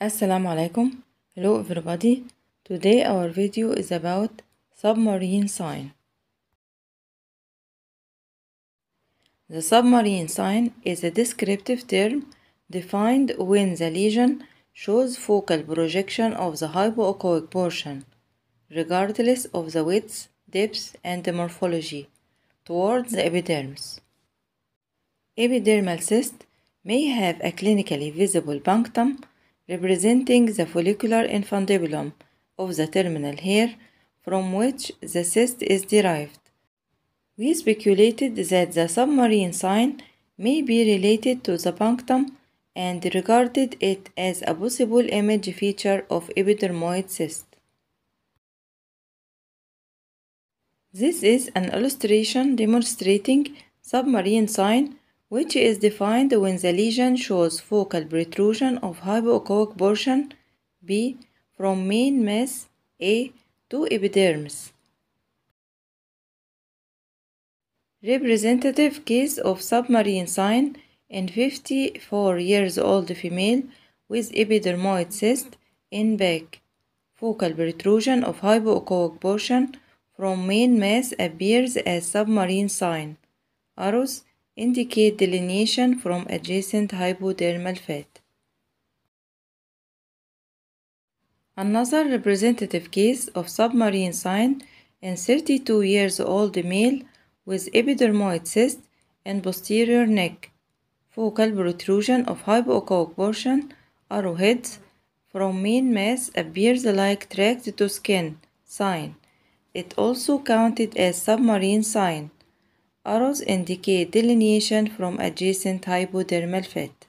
Assalamu alaikum. Hello everybody. Today our video is about submarine sign. The submarine sign is a descriptive term defined when the lesion shows focal projection of the hypoechoic portion, regardless of the width, depth, and morphology, towards the epidermis. Epidermal cyst may have a clinically visible punctum representing the follicular infundibulum of the terminal hair from which the cyst is derived. We speculated that the submarine sign may be related to the punctum and regarded it as a possible image feature of epidermoid cyst. This is an illustration demonstrating submarine sign which is defined when the lesion shows focal protrusion of hypoechoic portion B from main mass A to epidermis. Representative case of submarine sign in 54 years old female with epidermoid cyst in back. Focal protrusion of hypoechoic portion from main mass appears as submarine sign. Arrows Indicate delineation from adjacent hypodermal fat. Another representative case of submarine sign in 32 years old male with epidermoid cyst and posterior neck, focal protrusion of hypocoque portion, arrowheads from main mass appears like tracked to skin sign. It also counted as submarine sign. Arrows indicate delineation from adjacent hypodermal fat.